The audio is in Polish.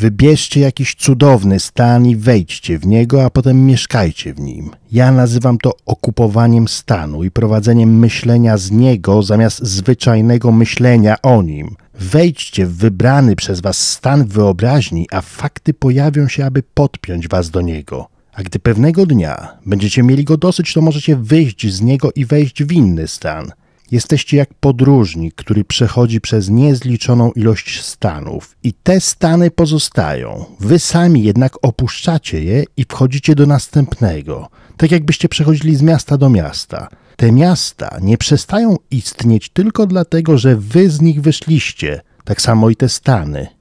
Wybierzcie jakiś cudowny stan i wejdźcie w niego, a potem mieszkajcie w nim. Ja nazywam to okupowaniem stanu i prowadzeniem myślenia z niego zamiast zwyczajnego myślenia o nim. Wejdźcie w wybrany przez was stan wyobraźni, a fakty pojawią się, aby podpiąć was do niego. A gdy pewnego dnia będziecie mieli go dosyć, to możecie wyjść z niego i wejść w inny stan – Jesteście jak podróżnik, który przechodzi przez niezliczoną ilość stanów, i te stany pozostają. Wy sami jednak opuszczacie je i wchodzicie do następnego, tak jakbyście przechodzili z miasta do miasta. Te miasta nie przestają istnieć tylko dlatego, że wy z nich wyszliście, tak samo i te stany.